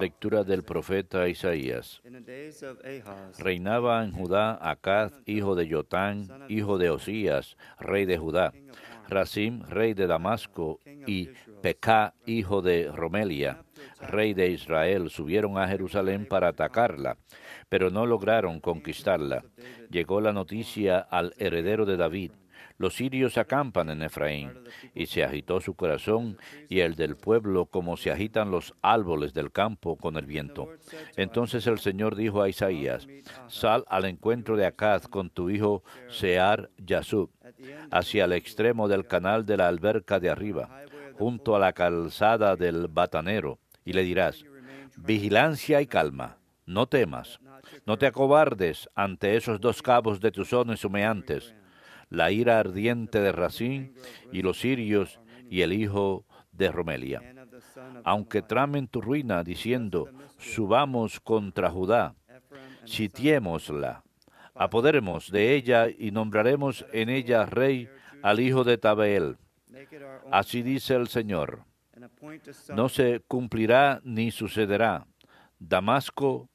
Lectura del profeta Isaías. Reinaba en Judá Acaz, hijo de Jotán, hijo de Osías, rey de Judá, Racim, rey de Damasco, y Pecá, hijo de Romelia, rey de Israel, subieron a Jerusalén para atacarla, pero no lograron conquistarla. Llegó la noticia al heredero de David, los sirios acampan en Efraín, y se agitó su corazón y el del pueblo como se agitan los árboles del campo con el viento. Entonces el Señor dijo a Isaías, sal al encuentro de Acaz con tu hijo Sear Yasub, hacia el extremo del canal de la alberca de arriba, junto a la calzada del batanero, y le dirás, vigilancia y calma, no temas, no te acobardes ante esos dos cabos de tus zones humeantes, la ira ardiente de Racín y los sirios y el hijo de Romelia. Aunque tramen tu ruina diciendo, subamos contra Judá, sitiémosla, apoderemos de ella y nombraremos en ella rey al hijo de Tabeel. Así dice el Señor. No se cumplirá ni sucederá. Damasco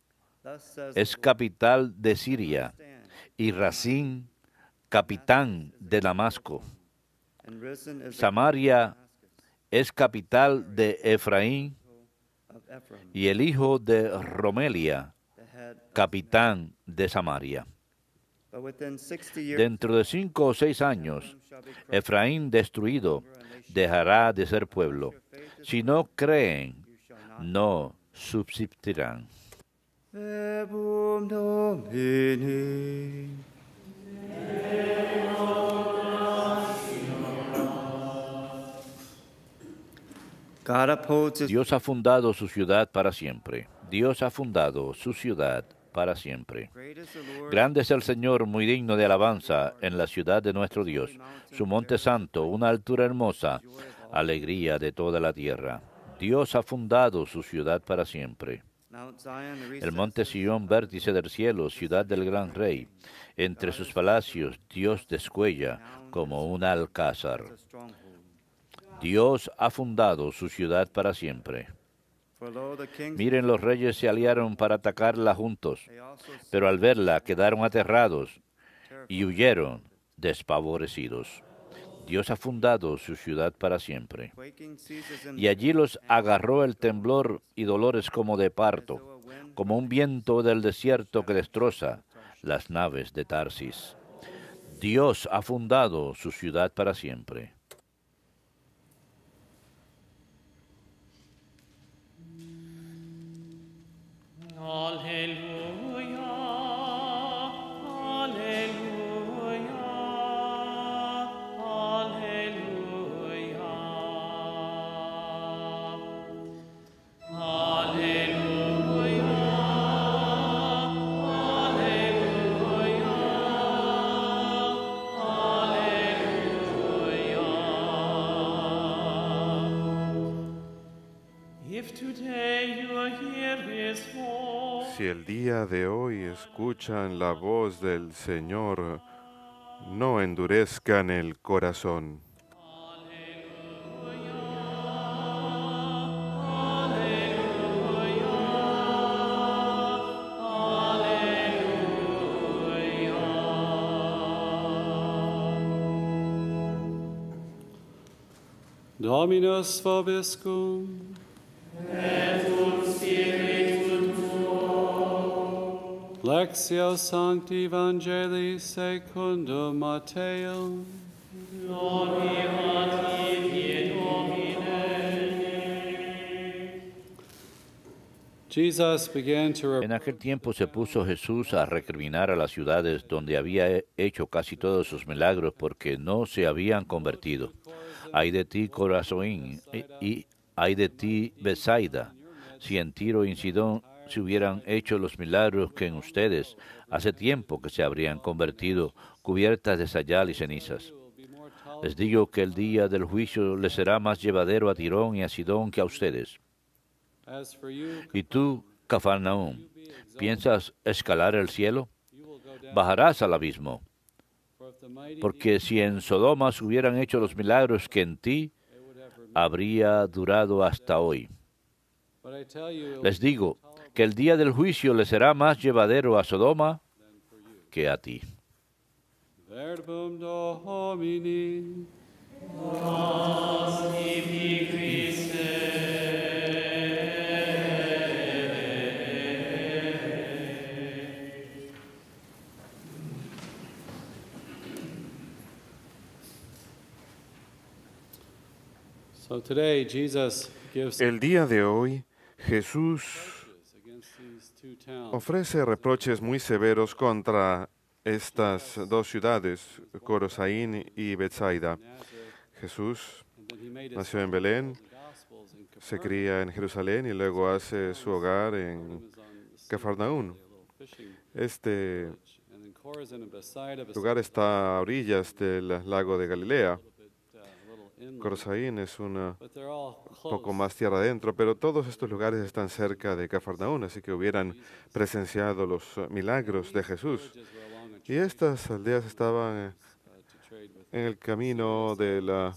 es capital de Siria y Racín capitán de Damasco. Samaria es capital de Efraín y el hijo de Romelia, capitán de Samaria. Dentro de cinco o seis años, Efraín destruido dejará de ser pueblo. Si no creen, no subsistirán. Dios ha fundado su ciudad para siempre. Dios ha fundado su ciudad para siempre. Grande es el Señor, muy digno de alabanza, en la ciudad de nuestro Dios, su monte santo, una altura hermosa, alegría de toda la tierra. Dios ha fundado su ciudad para siempre. El monte Sion, vértice del cielo, ciudad del gran rey. Entre sus palacios, Dios descuella como un alcázar. Dios ha fundado su ciudad para siempre. Miren, los reyes se aliaron para atacarla juntos, pero al verla quedaron aterrados y huyeron despavorecidos. Dios ha fundado su ciudad para siempre. Y allí los agarró el temblor y dolores como de parto, como un viento del desierto que destroza las naves de Tarsis. Dios ha fundado su ciudad para siempre. Si el día de hoy escuchan la voz del Señor, no endurezcan el corazón. Dominus vobiscum. En aquel tiempo se puso Jesús a recriminar a las ciudades donde había hecho casi todos sus milagros porque no se habían convertido. Ay de ti, Corazón, y, hay de ti, Besaida, si en Tiro y en Sidón se hubieran hecho los milagros que en ustedes hace tiempo que se habrían convertido, cubiertas de sayal y cenizas. Les digo que el día del juicio les será más llevadero a Tirón y a Sidón que a ustedes. Y tú, Cafarnaúm, ¿piensas escalar el cielo? Bajarás al abismo. Porque si en Sodoma se hubieran hecho los milagros que en ti, habría durado hasta hoy. Les digo que el día del juicio le será más llevadero a Sodoma que a ti. El día de hoy, Jesús ofrece reproches muy severos contra estas dos ciudades, Corosaín y Bethsaida. Jesús nació en Belén, se cría en Jerusalén y luego hace su hogar en Cafarnaún. Este lugar está a orillas del lago de Galilea. Corsaín es una poco más tierra adentro, pero todos estos lugares están cerca de Cafarnaún, así que hubieran presenciado los eh, milagros de Jesús. Y estas aldeas estaban eh, en el camino de la,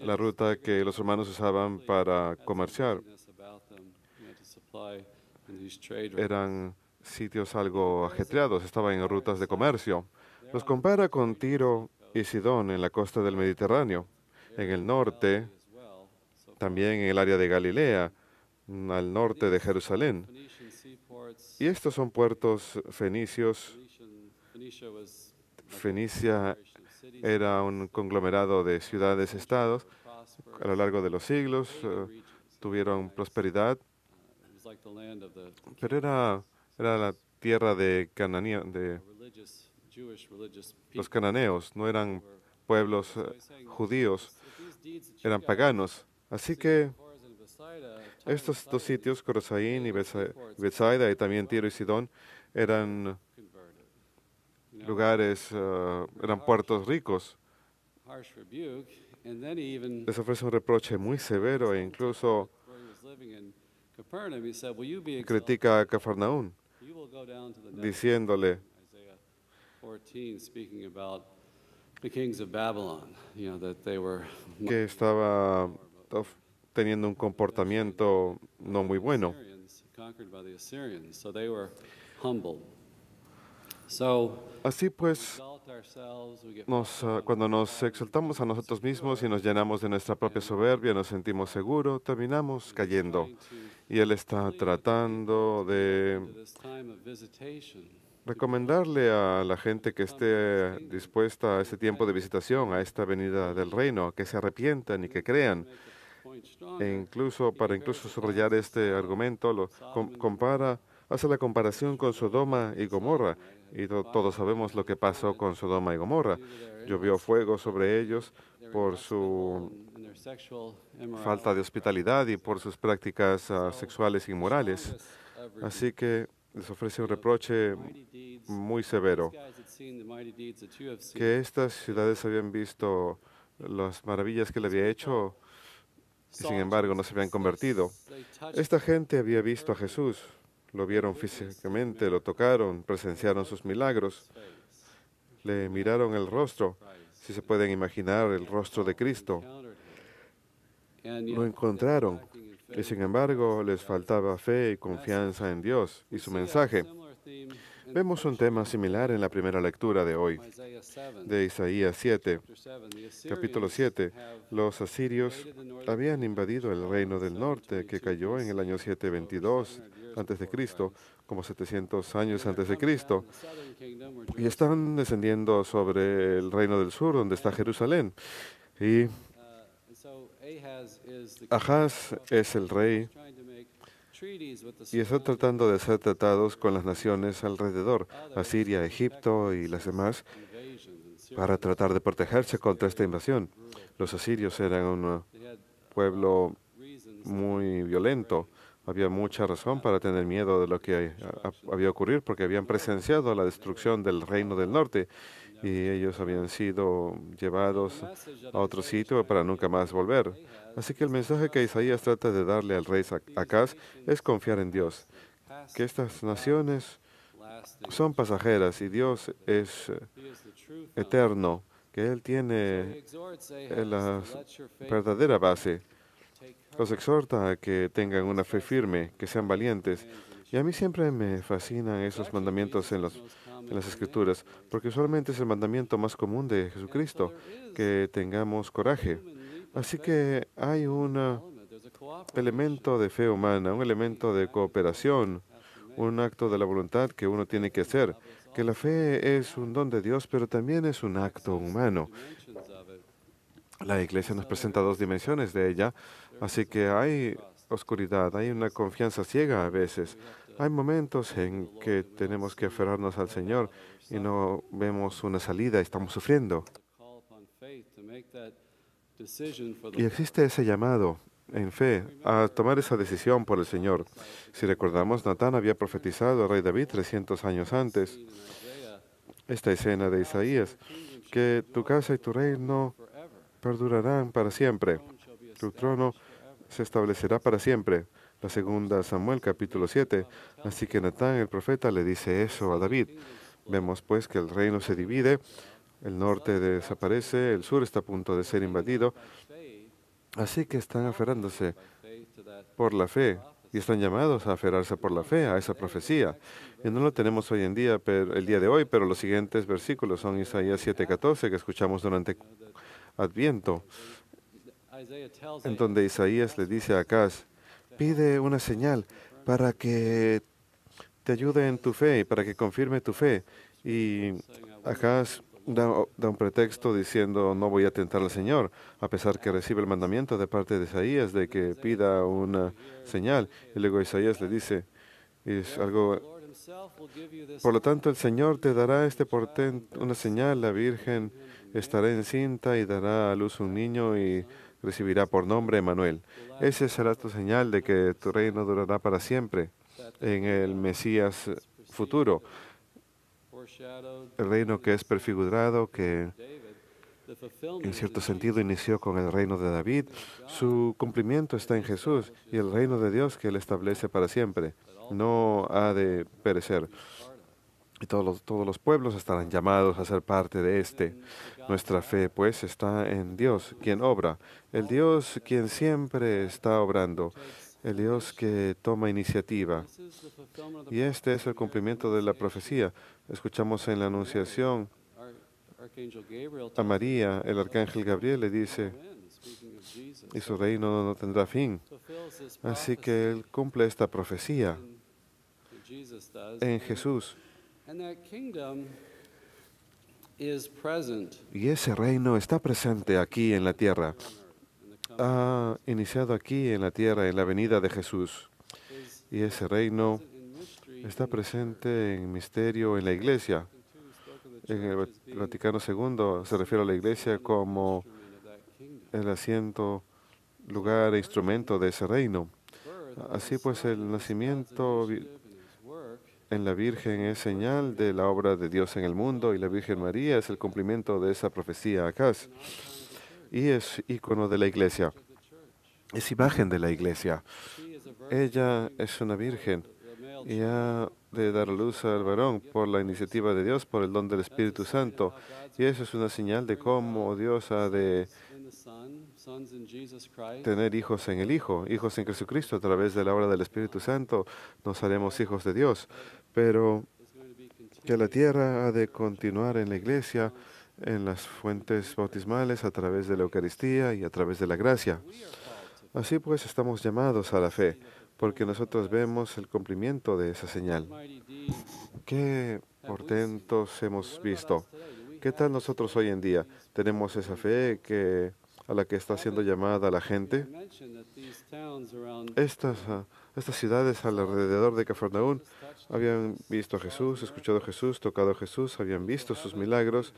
la ruta que los romanos usaban para comerciar. Eran sitios algo ajetreados, estaban en rutas de comercio. Los compara con Tiro y Sidón en la costa del Mediterráneo en el norte, también en el área de Galilea, al norte de Jerusalén. Y estos son puertos fenicios. Fenicia era un conglomerado de ciudades, estados. A lo largo de los siglos eh, tuvieron prosperidad, pero era, era la tierra de, de los cananeos, no eran pueblos eh, judíos eran paganos. Así que estos dos sitios, corosaín y Bethsaida, y también Tiro y Sidón, eran lugares, eh, eran puertos ricos. Les ofrece un reproche muy severo e incluso critica a Cafarnaún, diciéndole, que estaba teniendo un comportamiento no muy bueno. Así pues, nos, ah, cuando nos exaltamos a nosotros mismos y nos llenamos de nuestra propia soberbia, nos sentimos seguros, terminamos cayendo. Y Él está tratando de recomendarle a la gente que esté dispuesta a este tiempo de visitación, a esta venida del reino, que se arrepientan y que crean. E incluso, para incluso subrayar este argumento, lo compara, hace la comparación con Sodoma y Gomorra. Y todos sabemos lo que pasó con Sodoma y Gomorra. Llovió fuego sobre ellos por su falta de hospitalidad y por sus prácticas ah, sexuales sexuales inmorales. Así que les ofrece un reproche muy severo, que estas ciudades habían visto las maravillas que le había hecho y sin embargo no se habían convertido. Esta gente había visto a Jesús, lo vieron físicamente, lo tocaron, presenciaron sus milagros, le miraron el rostro, si se pueden imaginar el rostro de Cristo. Lo encontraron y sin embargo, les faltaba fe y confianza en Dios y su mensaje. Vemos un tema similar en la primera lectura de hoy, de Isaías 7, capítulo 7. Los asirios habían invadido el reino del norte que cayó en el año 722 antes de Cristo, como 700 años antes de Cristo, y están descendiendo sobre el reino del sur, donde está Jerusalén. Y Ahaz es el rey y está tratando de hacer tratados con las naciones alrededor, Asiria, Egipto y las demás, para tratar de protegerse contra esta invasión. Los asirios eran un pueblo muy violento. Había mucha razón para tener miedo de lo que había ocurrido, porque habían presenciado la destrucción del reino del norte y ellos habían sido llevados a otro sitio para nunca más volver. Así que el mensaje que Isaías trata de darle al rey Acaz es confiar en Dios, que estas naciones son pasajeras y Dios es eh, eterno, que Él tiene eh, la verdadera base. Los exhorta a que tengan una fe firme, que sean valientes. Y a mí siempre me fascinan esos mandamientos en, en las Escrituras, porque usualmente es el mandamiento más común de Jesucristo, que tengamos coraje. Así que hay un elemento de fe humana, un elemento de cooperación, un acto de la voluntad que uno tiene que hacer, que la fe es un don de Dios, pero también es un acto humano. La iglesia nos presenta dos dimensiones de ella, así que hay oscuridad, hay una confianza ciega a veces. Hay momentos en que tenemos que aferrarnos al Señor y no vemos una salida, estamos sufriendo. Y existe ese llamado en fe a tomar esa decisión por el Señor. Si recordamos, Natán había profetizado al rey David 300 años antes esta escena de Isaías, que tu casa y tu reino perdurarán para siempre, tu trono se establecerá para siempre. La segunda Samuel capítulo 7. Así que Natán el profeta le dice eso a David. Vemos pues que el reino se divide el norte desaparece, el sur está a punto de ser invadido. Así que están aferrándose por la fe y están llamados a aferrarse por la fe a esa profecía. Y no lo tenemos hoy en día, pero, el día de hoy, pero los siguientes versículos son Isaías 7:14 que escuchamos durante Adviento, en donde Isaías le dice a Acaz, pide una señal para que te ayude en tu fe y para que confirme tu fe. Y Acaz da, un pretexto diciendo no voy a tentar al Señor, a pesar que recibe el mandamiento de parte de Isaías de que pida una señal. Y luego Isaías le dice, es algo... Por lo tanto, el Señor te dará este portento, una señal, la Virgen estará encinta y dará a luz un niño y recibirá por nombre Emanuel. Ese será tu señal de que tu reino durará para siempre en el Mesías futuro el reino que es perfigurado, que en cierto sentido inició con el reino de David. Su cumplimiento está en Jesús y el reino de Dios que Él establece para siempre. No ha de perecer. Y todos los, todos los pueblos estarán llamados a ser parte de este. Nuestra fe, pues, está en Dios, quien obra. El Dios quien siempre está obrando el Dios que toma iniciativa. Y este es el cumplimiento de la profecía. Escuchamos en la Anunciación a María, el arcángel Gabriel le dice, y su reino no tendrá fin. Así que él cumple esta profecía en Jesús. Y ese reino está presente aquí en la tierra ha iniciado aquí en la tierra, en la venida de Jesús. Y ese reino está presente en misterio en la iglesia. En el Vaticano II se refiere a la iglesia como el asiento, lugar e instrumento de ese reino. Así pues, el nacimiento en la Virgen es señal de la obra de Dios en el mundo y la Virgen María es el cumplimiento de esa profecía acá y es icono de la iglesia, es imagen de la iglesia. Ella es una virgen y ha de dar luz al varón por la iniciativa de Dios, por el don del Espíritu Santo. Y eso es una señal de cómo Dios ha de tener hijos en el Hijo, hijos en Jesucristo. A través de la obra del Espíritu Santo nos haremos hijos de Dios. Pero que la tierra ha de continuar en la iglesia en las fuentes bautismales a través de la Eucaristía y a través de la gracia. Así pues, estamos llamados a la fe, porque nosotros vemos el cumplimiento de esa señal. Qué portentos hemos visto. ¿Qué tal nosotros hoy en día? ¿Tenemos esa fe que, a la que está siendo llamada la gente? Estas, ah, estas ciudades alrededor de Cafarnaún habían visto a Jesús, escuchado a Jesús, tocado a Jesús, habían visto sus milagros,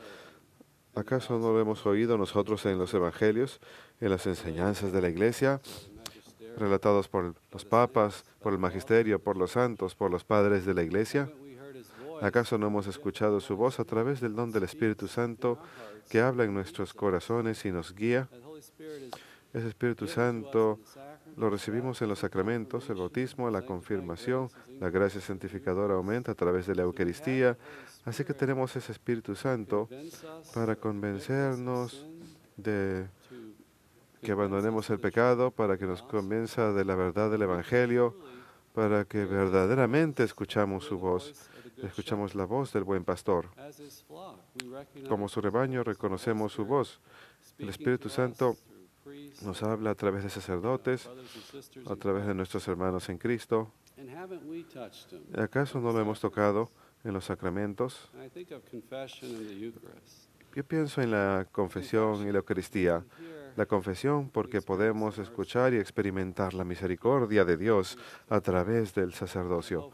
¿Acaso no lo hemos oído nosotros en los evangelios, en las enseñanzas de la iglesia, relatados por los papas, por el magisterio, por los santos, por los padres de la iglesia? ¿Acaso no hemos escuchado su voz a través del don del Espíritu Santo que habla en nuestros corazones y nos guía? Ese Espíritu Santo lo recibimos en los sacramentos, el bautismo, la confirmación, la gracia santificadora aumenta a través de la Eucaristía, así que tenemos ese Espíritu Santo para convencernos de que abandonemos el pecado, para que nos convenza de la verdad del Evangelio, para que verdaderamente escuchamos su voz, escuchamos la voz del buen pastor. Como su rebaño reconocemos su voz. El Espíritu Santo nos habla a través de sacerdotes, a través de nuestros hermanos en Cristo. ¿Acaso no lo hemos tocado en los sacramentos? Yo pienso en la confesión y la Eucaristía. La confesión porque podemos escuchar y experimentar la misericordia de Dios a través del sacerdocio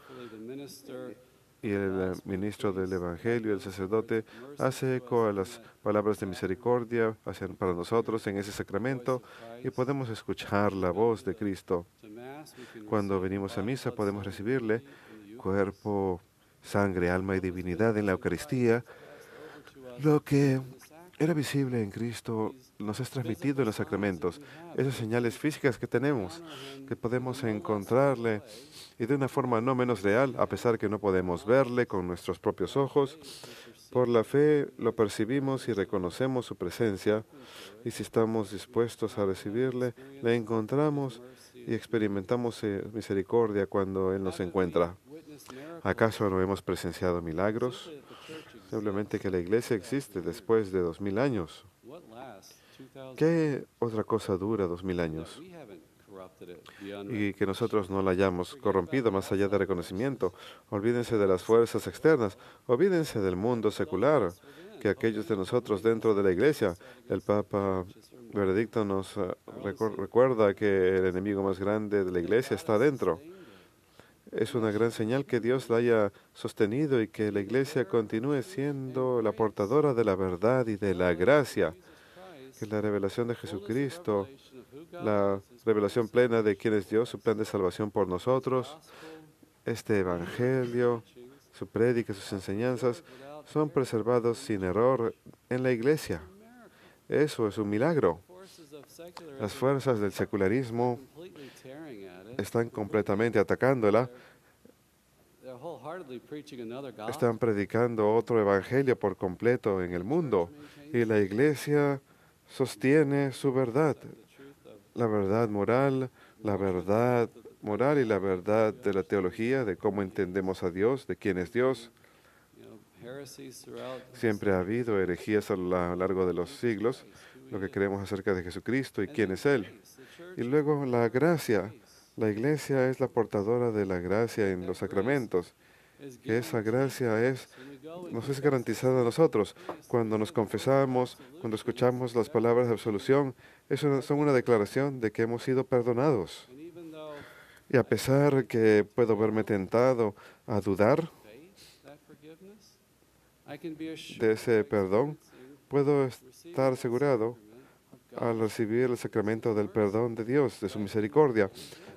y el eh, ministro del Evangelio, el sacerdote, hace eco a las palabras de misericordia para nosotros en ese sacramento y podemos escuchar la voz de Cristo. Cuando venimos a misa podemos recibirle cuerpo, sangre, alma y divinidad en la Eucaristía. Lo que era visible en Cristo nos es transmitido en los sacramentos esas señales físicas que tenemos, que podemos encontrarle y de una forma no menos real, a pesar que no podemos verle con nuestros propios ojos. Por la fe lo percibimos y reconocemos su presencia y si estamos dispuestos a recibirle, le encontramos y experimentamos eh, misericordia cuando Él nos encuentra. ¿Acaso no hemos presenciado milagros? Simplemente que la iglesia existe después de dos mil años. ¿Qué otra cosa dura dos mil años? Y que nosotros no la hayamos corrompido más allá de reconocimiento. Olvídense de las fuerzas externas, olvídense del mundo secular, que aquellos de nosotros dentro de la iglesia, el Papa Veredicto nos eh, recuerda que el enemigo más grande de la iglesia está dentro. Es una gran señal que Dios la haya sostenido y que la iglesia continúe siendo la portadora de la verdad y de la gracia que la revelación de Jesucristo, la revelación plena de quién es Dios, su plan de salvación por nosotros, este Evangelio, su prédica, sus enseñanzas, son preservados sin error en la iglesia. Eso es un milagro. Las fuerzas del secularismo están completamente atacándola. Están predicando otro evangelio por completo en el mundo. Y la iglesia sostiene su verdad, la verdad moral, la verdad moral y la verdad de la teología, de cómo entendemos a Dios, de quién es Dios. Siempre ha habido herejías a lo largo de los siglos, lo que creemos acerca de Jesucristo y quién es Él. Y luego la gracia. La iglesia es la portadora de la gracia en los sacramentos esa gracia es, nos es garantizada a nosotros. Cuando nos confesamos, cuando escuchamos las palabras de absolución, es son una declaración de que hemos sido perdonados. Y a pesar que puedo verme tentado a dudar de ese perdón, puedo estar asegurado al recibir el sacramento del perdón de Dios, de su misericordia.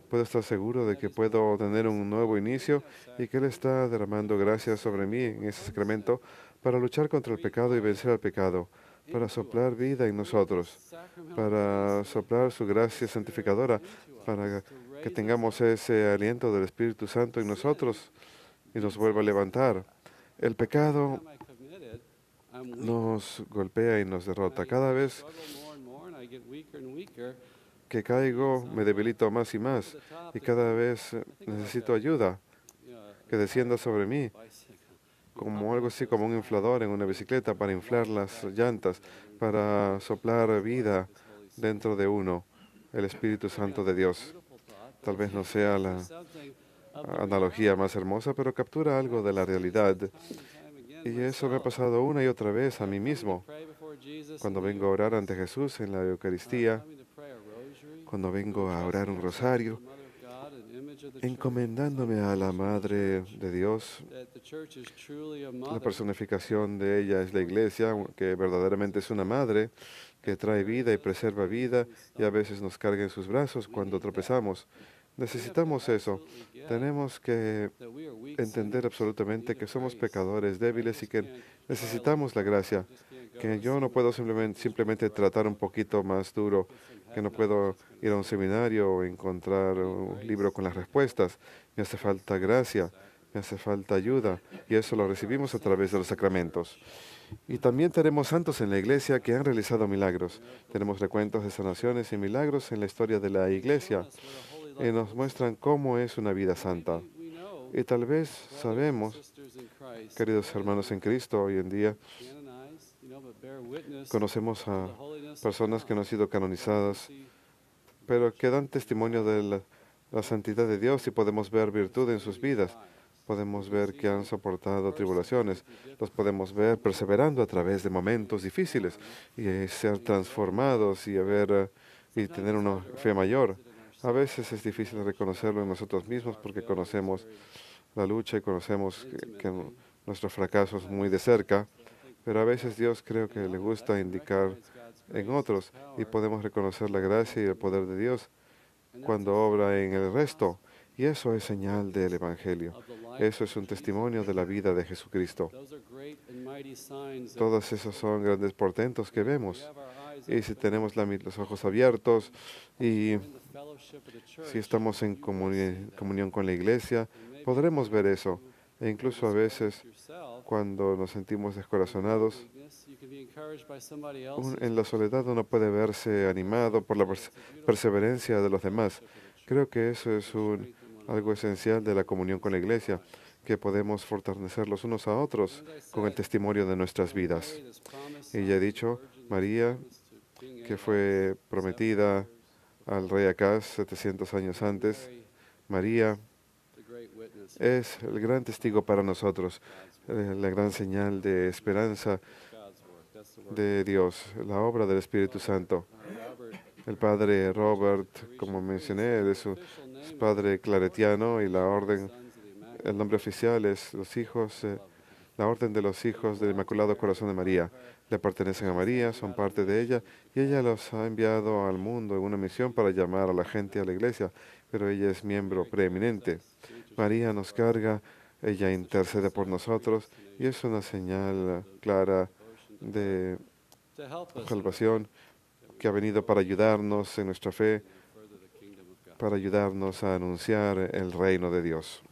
Puedo estar seguro de que puedo tener un nuevo inicio y que Él está derramando gracias sobre mí en ese sacramento para luchar contra el pecado y vencer al pecado, para soplar vida en nosotros, para soplar su gracia santificadora, para que tengamos ese aliento del Espíritu Santo en nosotros y nos vuelva a levantar. El pecado nos golpea y nos derrota. Cada vez que caigo me debilito más y más y cada vez eh, necesito ayuda que descienda sobre mí como algo así como un inflador en una bicicleta para inflar las llantas, para soplar vida dentro de uno, el Espíritu Santo de Dios. Tal vez no sea la analogía más hermosa, pero captura algo de la realidad. Y eso me ha pasado una y otra vez a mí mismo. Cuando vengo a orar ante Jesús en la Eucaristía, cuando vengo a orar un rosario, encomendándome a la Madre de Dios. La personificación de ella es la iglesia, que verdaderamente es una madre que trae vida y preserva vida y a veces nos carga en sus brazos cuando tropezamos. Necesitamos eso. Tenemos que entender absolutamente que somos pecadores débiles y que necesitamos la gracia, que yo no puedo simplemente, tratar un poquito más duro, que no puedo ir a un seminario o encontrar un libro con las respuestas. Me hace falta gracia, me hace falta ayuda y eso lo recibimos a través de los sacramentos. Y también tenemos santos en la iglesia que han realizado milagros. Tenemos recuentos de sanaciones y milagros en la historia de la iglesia y nos muestran cómo es una vida santa. Y tal vez sabemos, queridos hermanos en Cristo, hoy en día conocemos a personas que no han sido canonizadas, pero que dan testimonio de la, santidad de Dios y podemos ver virtud en sus vidas. Podemos ver que han soportado tribulaciones, los podemos ver perseverando a través de momentos difíciles y ser transformados y haber eh, y tener una fe mayor. A veces es difícil reconocerlo en nosotros mismos porque conocemos la lucha y conocemos nuestros fracasos muy de cerca, pero a veces Dios creo que le gusta indicar en otros y podemos reconocer la gracia y el poder de Dios cuando obra en el resto. Y eso es señal del Evangelio. Eso es un testimonio de la vida de Jesucristo. Todos esos son grandes portentos que vemos. Y si tenemos los ojos abiertos y si estamos en comunión con la iglesia, podremos ver eso. E incluso a veces, cuando nos sentimos descorazonados, en la soledad uno puede verse animado por la perseverancia de los demás. Creo que eso es algo esencial de la comunión con la iglesia, que podemos fortalecer los unos a otros con el testimonio de nuestras vidas. Y ya he dicho, María, que fue prometida al rey Acaz 700 años antes. María es el gran testigo para nosotros, eh, la gran señal de esperanza de Dios, la obra del Espíritu Santo. El padre Robert, como mencioné, es un padre claretiano y la orden, el nombre oficial es los hijos, eh, la orden de los hijos del Inmaculado Corazón de María le pertenecen a María, son parte de ella, y ella los ha enviado al mundo en una misión para llamar a la gente a la iglesia, pero ella es miembro preeminente. María nos carga, ella intercede por nosotros, y es una señal clara de salvación que ha venido para ayudarnos en nuestra fe, para ayudarnos a anunciar el reino de Dios.